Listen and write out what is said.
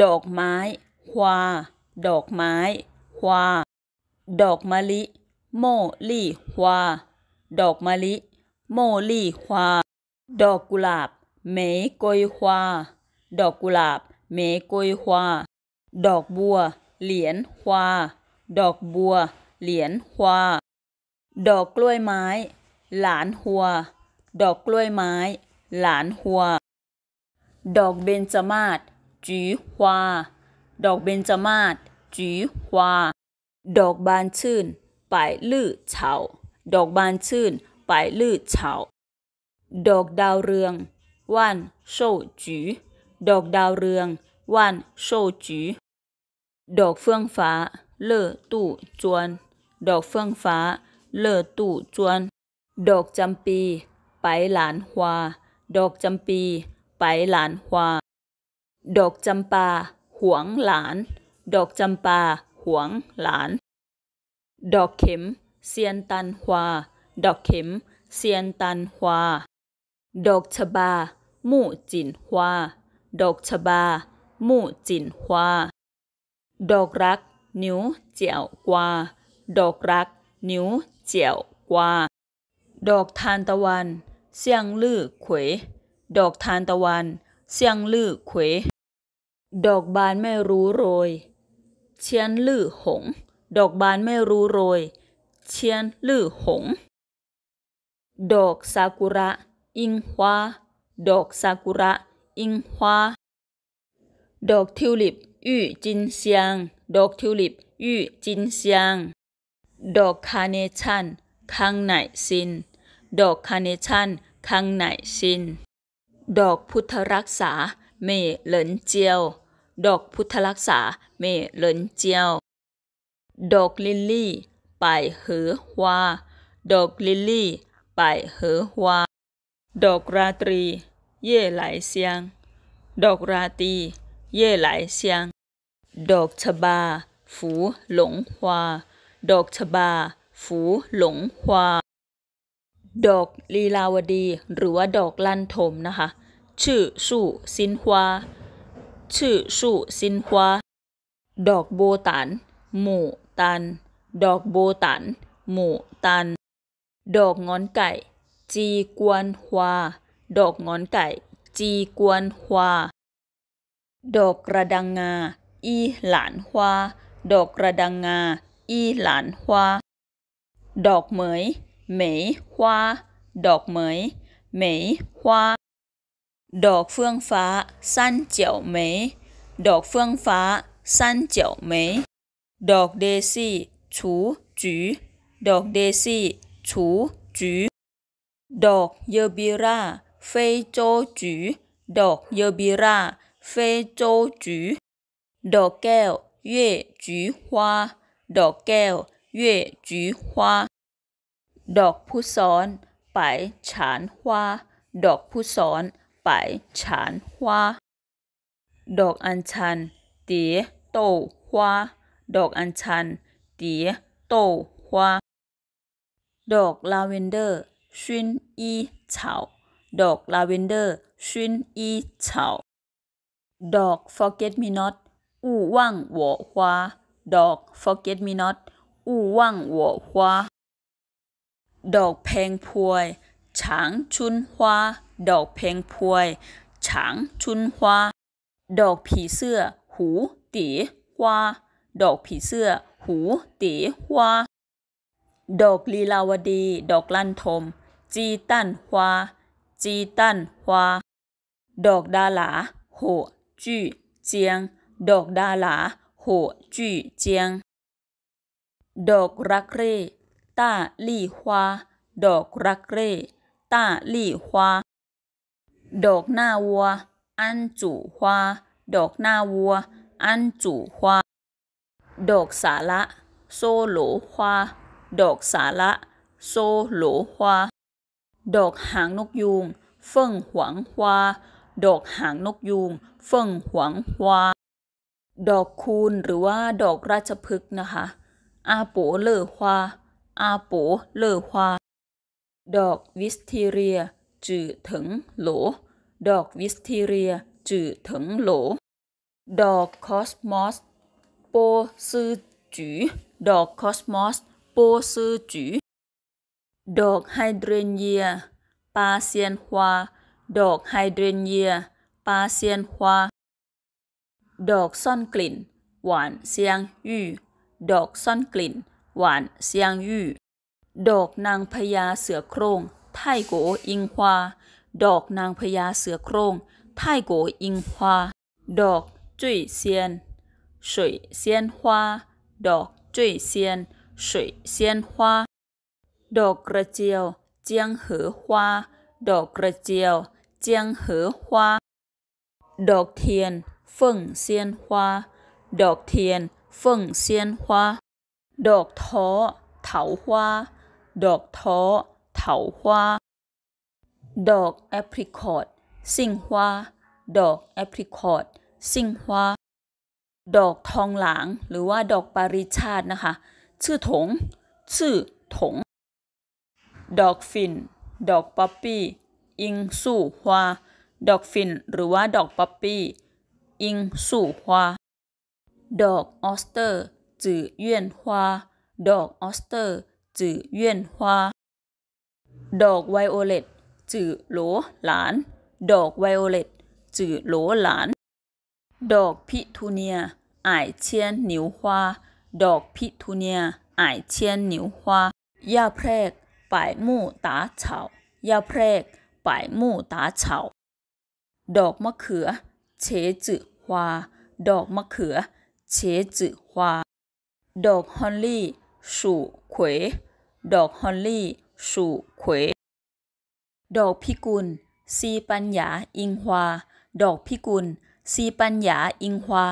ดอกไม้ควาดอกไม้ ควา ดอกมะลิโมลี่ควาดอกมะลิ โมลี่ควา ดอกกุหลาบเมกอยควาดอกกุหลาบเมกอยควา ดอกบัว เหรียญควา ดอกบัวเหรียญควาดอกกล้วยไม้หลานหัวดอกกล้วยไม้ หลานหัว ดอกเบญจมาศจีฮวา ดอกเบญจมาศ จีฮวา ดอกบานชื่นไปลื่เฉาดอกบานชื่นไปลื่เฉา ดอกดาวเรือง ว่านโชจี ดอกดาวเรืองว่านโชจี ดอกเฟื่องฟ้าเล่อตู่จวน ดอกเฟื่องฟ้าเล่อตู่จวน ดอกจำปีไปหลานฮวา ดอกจำปีไปหลานฮวาดอกจำปาหวงหลาน ดอกจำปาหวงหลาน ดอกเข็มเซียนตันฮวาดอกเข็มเซียนตันฮวาดอกชบา มู่จินฮวาดอกชบามู่จินฮวาดอกรัก นิ้วเจียวกวาดอกรักนิ้วเจียวกวาดอกทานตะวันเซียงลื้อเขวดอกทานตะวันเซียงลื้อเขวดอกบานไม่รู้โรย เชียนลื่อหง ดอกบานไม่รู้โรยเชียนลื่อหง ดอกซากุระอิงฮวา ดอกซากุระอิงฮวา ดอกทิวลิปยู่จินเซียง ดอกทิวลิปยู่จินเซียง ดอกคาเนชันข้างไหนซิน ดอกคาเนชันข้างไหนซิน ดอกพุทธรักษา เมเหลินเจียวดอกพุทธลักษาเมเลินเจียว ดอกลิลลี่ ไปเหอฮวาดอกลิลลี่ไปเหอฮวาดอกราตรี เย่ไหลเซียง ดอกราตรี เย่ไหลเซียง ดอกชบา ฝูหลงฮวาดอกชบา ฝูหลงฮวาดอกลีลาวดี หรือว่าดอกลันทมนะคะชื่อสู่สินฮวาชื่อสู่ซินควา ดอกโบตันหมู่ตัน ดอกโบตันหมู่ตัน ดอกงอนไก่ จีกวนฮวา ดอกงอนไก่จีกวนฮวาดอกกระดังงา อีหลานฮวาดอกกระดังงาอีหลานฮวา ดอกเหมยเหมยฮวาดอกเหมยเหมยฮวาดอกเฟื่องฟ้าสั้นเจียวเหมย ดอกเฟื่องฟ้าสั้นเจียวเหมยดอกเดซี่ชูจูดอกเดซี่ชูจูดอกเยบีราเฟยโจจูดอกเยบีราเฟยโจจูดอกแก้วเย่จูฮวา ดอกแก้วเย่จูฮวา ดอกผู้ซ้อนไปฉานฮวา ดอกผู้ซ้อนปายฉานฮวาดอกอัญชันเตี๋ยโตฮวาดอกอัญชันเตี๋ยโตฮวาดอกลาเวนเดอร์ชุนอีเฉาดอกลาเวนเดอร์ชุนอีเฉาดอก forget me not อู่ว่างหัวควาดอก forget me not อู่ว่างหัวควาดอกแพงพวยฉางชุนควาดอกเพงพวยฉาง ชุนฮวา ดอกผีเสื้อ หู ตีฮวา ดอกผีเสื้อ หู ตีฮวา ดอกลีลาวดี ดอกลั่นทม จีตันฮวา จีตันฮวา ดอกดาหลาโหจื่อเจียง ดอกดาหลาโหจื่อเจียง ดอกรักเร่ต้าลี่ฮวา ดอกรักเร่ต้าลี่ฮวาดอกหน้าวัวอันจู่ฮวาดอกหน้าวัวอันจู่ฮวาดอกสาละโซโหลฮวาดอกสาละโซโหลฮวาดอกหางนกยูงเฟิ่งหวังฮวาดอกหางนกยูงเฟิ่งหวังฮวาดอกคูณหรือว่าดอกราชพฤกษ์นะคะ อาโปเลอฮวาอาโปเลอฮวาดอกวิสทีเรียจือถึงโหล ดอกวิสทีเรีย จือถึงโหล ดอกคอสมอส โปซือจือดอกคอสมอส โปซือจือดอกไฮเดรนเยีย ปาเซียนฮวา ดอกไฮเดรนเยีย ปาเซียนฮวา ดอกซ่อนกลิ่น หวานเซียงยู่ดอกซ่อนกลิ่น หวานเซียงยู่ดอกนางพญาเสือโคร่งไทโกอิงฮวาดอกนางพญาเสือโครง่งไทโกอิงฮวาดอกจุยเซียนสุยเซียนฮวาดอกจุยเซียนสุยเซียนฮวาดอกกระเจียวเจียงเหอฮวาดอกกระเจียวเจียงเหอฮวาดอกเทียนเฟิ่งเซียนฮวาดอกเทียนเฟิ่งเซียนฮวาดอกท้อเถาฮวาดอกท้อถาฮวาดอกแอปริคอตซิงหวาดอกแอปริคอตซิงหวาดอกทองหลางหรือว่าดอกปาริชาตินะคะ ชื่อถง ชื่อถง ดอกฟิน ดอกป๊อปปี้อิงสู่ฮวา ดอกฟินหรือว่าดอกป๊อปปี้อิงสู่ฮวา ดอกออสเตอร์จื่อเยี่ยนฮวา ดอกออสเตอร์จื่อเยี่ยนฮวาดอกไวโอเลตจื่อโหลหลาน ดอกไวโอเลตจื่อโหลหลาน ดอกพิทูเนียไอเชียนหนิวฮวา ดอกพิทูเนียไอเชียนหนิวฮวาย้าแพรกป่ายมู่ตาเฉาย้าแพรกป่ายมู่ตาเฉาดอกมะเขือเฉจื่อฮวา ดอกมะเขือเฉจื่อฮวา ดอกฮอลลี่สู่เขวดอกฮอลลี่สุขเขวดอกพิกุลซีปัญญาอิงฮวา ดอกพิกุลซีปัญญาอิงฮวา